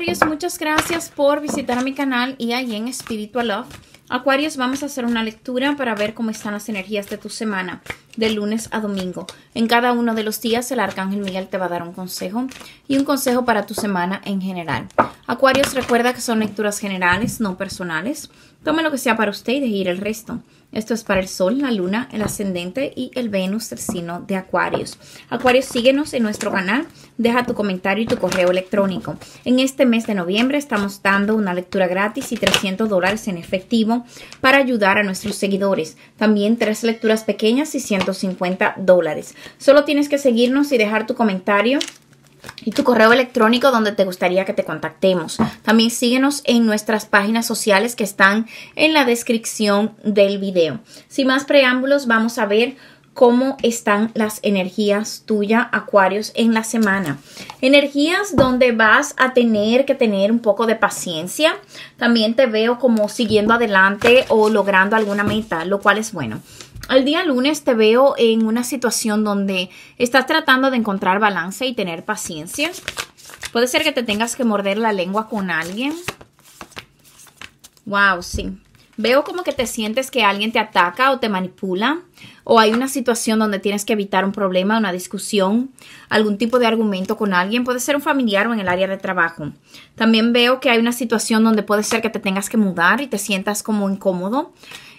Acuarios, muchas gracias por visitar mi canal y ahí en Spiritual Love. Acuarios, vamos a hacer una lectura para ver cómo están las energías de tu semana, de lunes a domingo. En cada uno de los días, el Arcángel Miguel te va a dar un consejo y un consejo para tu semana en general. Acuarios, recuerda que son lecturas generales, no personales. Tome lo que sea para usted y deje ir el resto. Esto es para el Sol, la Luna, el Ascendente y el Venus, el de Acuarios. Acuarios, síguenos en nuestro canal, deja tu comentario y tu correo electrónico. En este mes de noviembre estamos dando una lectura gratis y 300 dólares en efectivo para ayudar a nuestros seguidores. También tres lecturas pequeñas y 150 dólares. Solo tienes que seguirnos y dejar tu comentario y tu correo electrónico donde te gustaría que te contactemos. También síguenos en nuestras páginas sociales que están en la descripción del video. Sin más preámbulos, vamos a ver cómo están las energías tuya, Acuarios, en la semana. Energías donde vas a tener que tener un poco de paciencia. También te veo como siguiendo adelante o logrando alguna meta, lo cual es bueno. El día lunes te veo en una situación donde estás tratando de encontrar balance y tener paciencia. Puede ser que te tengas que morder la lengua con alguien. Wow, sí. Veo como que te sientes que alguien te ataca o te manipula, o hay una situación donde tienes que evitar un problema, una discusión, algún tipo de argumento con alguien, puede ser un familiar o en el área de trabajo. También veo que hay una situación donde puede ser que te tengas que mudar y te sientas como incómodo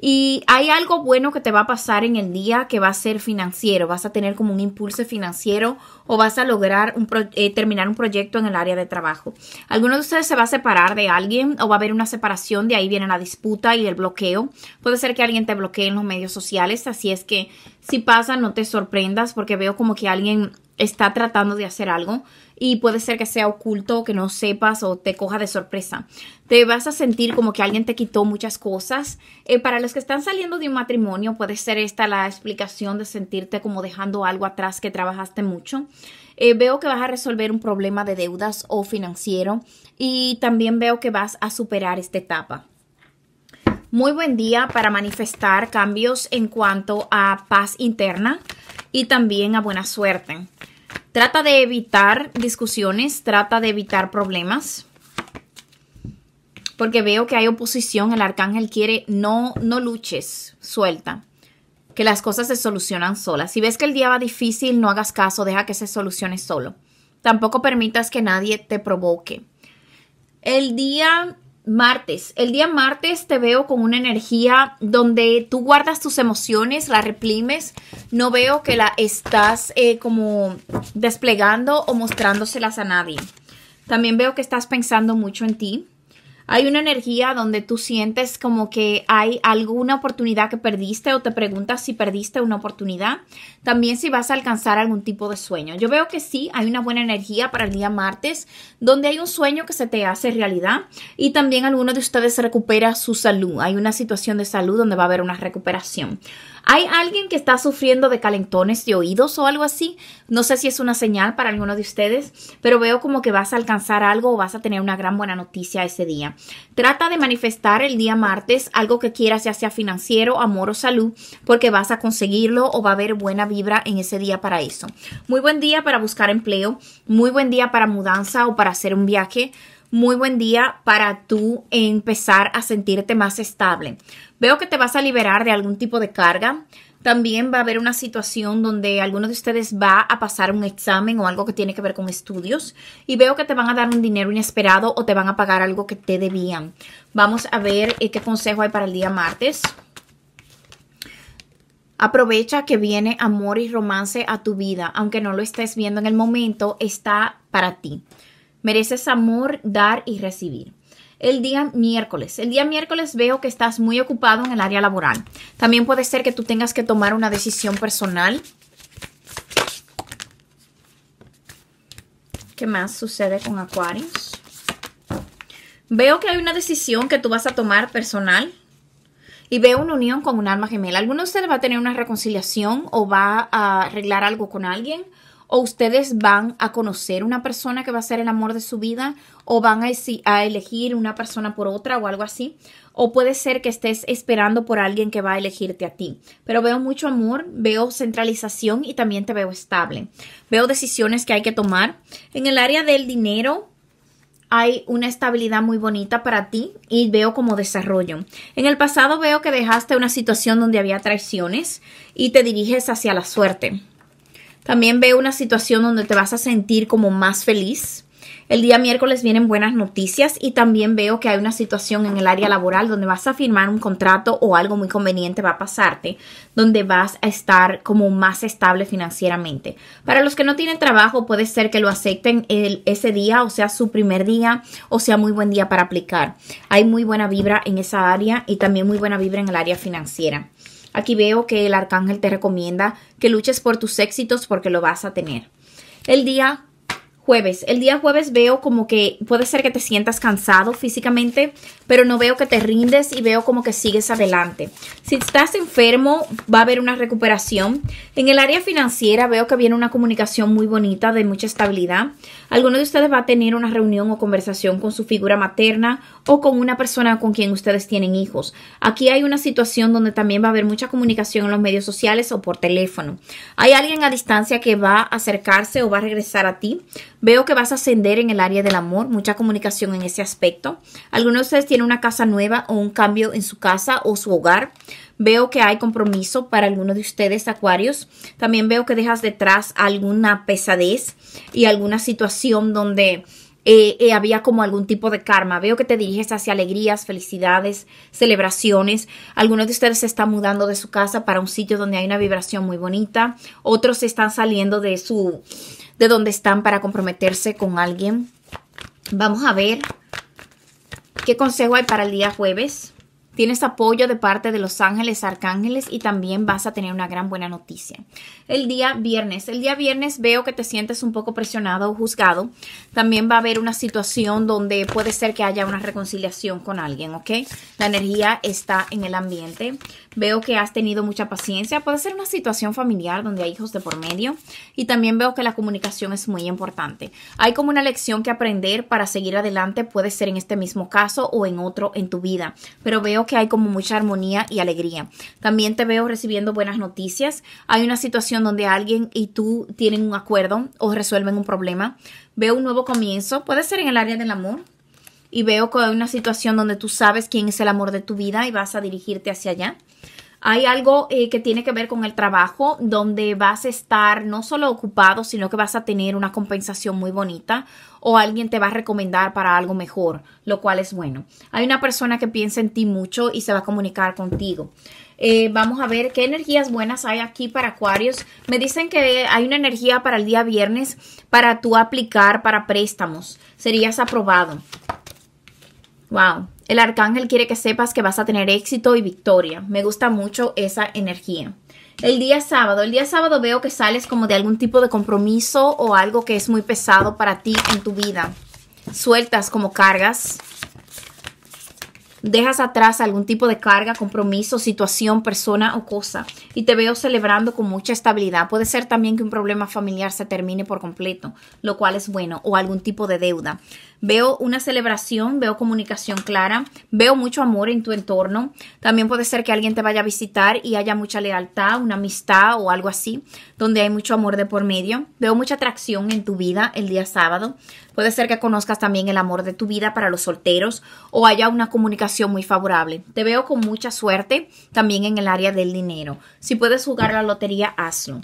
y hay algo bueno que te va a pasar en el día que va a ser financiero. Vas a tener como un impulso financiero o vas a lograr eh, terminar un proyecto en el área de trabajo. Alguno de ustedes se va a separar de alguien o va a haber una separación, de ahí viene la disputa y el bloqueo. Puede ser que alguien te bloquee en los medios sociales, así es que si pasa no te sorprendas porque veo como que alguien está tratando de hacer algo y puede ser que sea oculto, que no sepas o te coja de sorpresa. Te vas a sentir como que alguien te quitó muchas cosas. Eh, para los que están saliendo de un matrimonio puede ser esta la explicación de sentirte como dejando algo atrás que trabajaste mucho. Eh, veo que vas a resolver un problema de deudas o financiero y también veo que vas a superar esta etapa. Muy buen día para manifestar cambios en cuanto a paz interna y también a buena suerte. Trata de evitar discusiones, trata de evitar problemas. Porque veo que hay oposición, el arcángel quiere no no luches, suelta. Que las cosas se solucionan solas. Si ves que el día va difícil, no hagas caso, deja que se solucione solo. Tampoco permitas que nadie te provoque. El día martes. El día martes te veo con una energía donde tú guardas tus emociones, las reprimes. No veo que la estás eh, como desplegando o mostrándoselas a nadie. También veo que estás pensando mucho en ti. Hay una energía donde tú sientes como que hay alguna oportunidad que perdiste o te preguntas si perdiste una oportunidad. También si vas a alcanzar algún tipo de sueño. Yo veo que sí, hay una buena energía para el día martes, donde hay un sueño que se te hace realidad y también alguno de ustedes recupera su salud. Hay una situación de salud donde va a haber una recuperación. ¿Hay alguien que está sufriendo de calentones de oídos o algo así? No sé si es una señal para alguno de ustedes, pero veo como que vas a alcanzar algo o vas a tener una gran buena noticia ese día. Trata de manifestar el día martes algo que quieras, ya sea financiero, amor o salud, porque vas a conseguirlo o va a haber buena vibra en ese día para eso. Muy buen día para buscar empleo, muy buen día para mudanza o para hacer un viaje muy buen día para tú empezar a sentirte más estable. Veo que te vas a liberar de algún tipo de carga. También va a haber una situación donde alguno de ustedes va a pasar un examen o algo que tiene que ver con estudios y veo que te van a dar un dinero inesperado o te van a pagar algo que te debían. Vamos a ver eh, qué consejo hay para el día martes. Aprovecha que viene amor y romance a tu vida, aunque no lo estés viendo en el momento, está para ti. Mereces amor, dar y recibir el día miércoles. El día miércoles veo que estás muy ocupado en el área laboral. También puede ser que tú tengas que tomar una decisión personal. ¿Qué más sucede con Aquarius? Veo que hay una decisión que tú vas a tomar personal y veo una unión con un alma gemela. Alguno de ustedes va a tener una reconciliación o va a arreglar algo con alguien o ustedes van a conocer una persona que va a ser el amor de su vida o van a, a, elegir una persona por otra o algo así. O puede ser que estés esperando por alguien que va a elegirte a ti. Pero veo mucho amor, veo centralización y también te veo estable. Veo decisiones que hay que tomar. En el área del dinero, hay una estabilidad muy bonita para ti y veo como desarrollo. En el pasado veo que dejaste una situación donde había traiciones y te diriges hacia la suerte. También veo una situación donde te vas a sentir como más feliz. El día miércoles vienen buenas noticias y también veo que hay una situación en el área laboral donde vas a firmar un contrato o algo muy conveniente va a pasarte, donde vas a estar como más estable financieramente. Para los que no tienen trabajo, puede ser que lo acepten ese día, o sea, su primer día, o sea, muy buen día para aplicar. Hay muy buena vibra en esa área y también muy buena vibra en el área financiera. Aquí veo que el arcángel te recomienda que luches por tus éxitos porque lo vas a tener. El día jueves. El día jueves veo como que puede ser que te sientas cansado físicamente, pero no veo que te rindes y veo como que sigues adelante. Si estás enfermo, va a haber una recuperación. En el área financiera veo que viene una comunicación muy bonita de mucha estabilidad. Alguno de ustedes va a tener una reunión o conversación con su figura materna o con una persona con quien ustedes tienen hijos. Aquí hay una situación donde también va a haber mucha comunicación en los medios sociales o por teléfono. Hay alguien a distancia que va a acercarse o va a regresar a ti. Veo que vas a ascender en el área del amor, mucha comunicación en ese aspecto. Algunos de ustedes tiene una casa nueva o un cambio en su casa o su hogar. Veo que hay compromiso para alguno de ustedes, Acuarios. También veo que dejas detrás alguna pesadez y alguna situación donde eh, eh, había como algún tipo de karma. Veo que te diriges hacia alegrías, felicidades, celebraciones. Algunos de ustedes se están mudando de su casa para un sitio donde hay una vibración muy bonita. Otros se están saliendo de su de donde están para comprometerse con alguien. Vamos a ver qué consejo hay para el día jueves tienes apoyo de parte de los ángeles, arcángeles y también vas a tener una gran buena noticia. El día viernes, el día viernes veo que te sientes un poco presionado o juzgado. También va a haber una situación donde puede ser que haya una reconciliación con alguien, ¿ok? La energía está en el ambiente. Veo que has tenido mucha paciencia. Puede ser una situación familiar donde hay hijos de por medio. Y también veo que la comunicación es muy importante. Hay como una lección que aprender para seguir adelante. Puede ser en este mismo caso o en otro en tu vida. Pero veo que hay como mucha armonía y alegría. También te veo recibiendo buenas noticias. Hay una situación donde alguien y tú tienen un acuerdo o resuelven un problema. Veo un nuevo comienzo. Puede ser en el área del amor. Y veo que hay una situación donde tú sabes quién es el amor de tu vida y vas a dirigirte hacia allá. Hay algo eh, que tiene que ver con el trabajo, donde vas a estar no solo ocupado, sino que vas a tener una compensación muy bonita o alguien te va a recomendar para algo mejor, lo cual es bueno. Hay una persona que piensa en ti mucho y se va a comunicar contigo. Eh, vamos a ver qué energías buenas hay aquí para Acuarios. Me dicen que hay una energía para el día viernes para tú aplicar para préstamos. Serías aprobado. Wow, el arcángel quiere que sepas que vas a tener éxito y victoria. Me gusta mucho esa energía. El día sábado, el día sábado veo que sales como de algún tipo de compromiso o algo que es muy pesado para ti en tu vida. Sueltas como cargas. Dejas atrás algún tipo de carga, compromiso, situación, persona o cosa. Y te veo celebrando con mucha estabilidad. Puede ser también que un problema familiar se termine por completo, lo cual es bueno, o algún tipo de deuda. Veo una celebración, veo comunicación clara, veo mucho amor en tu entorno. También puede ser que alguien te vaya a visitar y haya mucha lealtad, una amistad o algo así, donde hay mucho amor de por medio. Veo mucha atracción en tu vida el día sábado. Puede ser que conozcas también el amor de tu vida para los solteros o haya una comunicación muy favorable. Te veo con mucha suerte también en el área del dinero. Si puedes jugar la lotería, hazlo.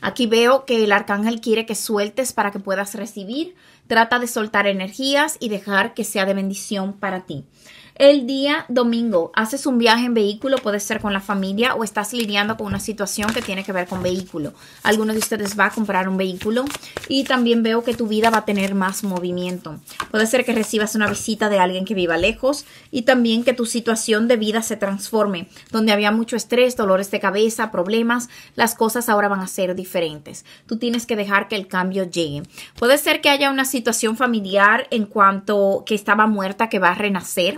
Aquí veo que el arcángel quiere que sueltes para que puedas recibir. Trata de soltar energías y dejar que sea de bendición para ti. El día domingo, haces un viaje en vehículo, puede ser con la familia o estás lidiando con una situación que tiene que ver con vehículo. Alguno de ustedes va a comprar un vehículo y también veo que tu vida va a tener más movimiento. Puede ser que recibas una visita de alguien que viva lejos y también que tu situación de vida se transforme. Donde había mucho estrés, dolores de cabeza, problemas, las cosas ahora van a ser diferentes. Tú tienes que dejar que el cambio llegue. Puede ser que haya una situación familiar en cuanto que estaba muerta que va a renacer.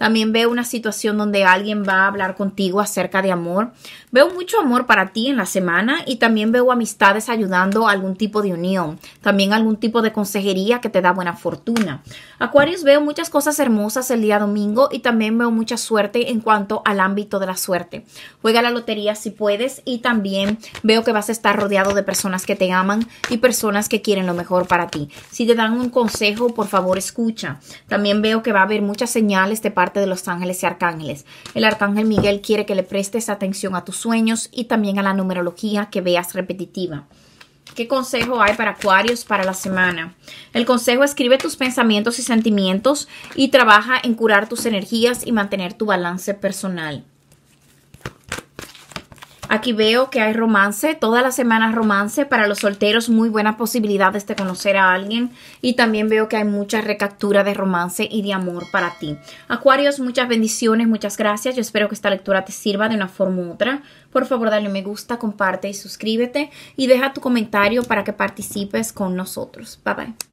También veo una situación donde alguien va a hablar contigo acerca de amor. Veo mucho amor para ti en la semana y también veo amistades ayudando a algún tipo de unión, también algún tipo de consejería que te da buena fortuna. Acuarios, veo muchas cosas hermosas el día domingo y también veo mucha suerte en cuanto al ámbito de la suerte. Juega la lotería si puedes y también veo que vas a estar rodeado de personas que te aman y personas que quieren lo mejor para ti. Si te dan un consejo, por favor escucha. También veo que va a haber muchas señales de parte de los ángeles y arcángeles. El arcángel Miguel quiere que le prestes atención a tus sueños y también a la numerología que veas repetitiva. ¿Qué consejo hay para Acuarios para la semana? El consejo escribe tus pensamientos y sentimientos y trabaja en curar tus energías y mantener tu balance personal. Aquí veo que hay romance, todas las semanas romance. Para los solteros, muy buenas posibilidades de este conocer a alguien. Y también veo que hay mucha recaptura de romance y de amor para ti. Acuarios, muchas bendiciones, muchas gracias. Yo espero que esta lectura te sirva de una forma u otra. Por favor, dale me gusta, comparte y suscríbete. Y deja tu comentario para que participes con nosotros. Bye bye.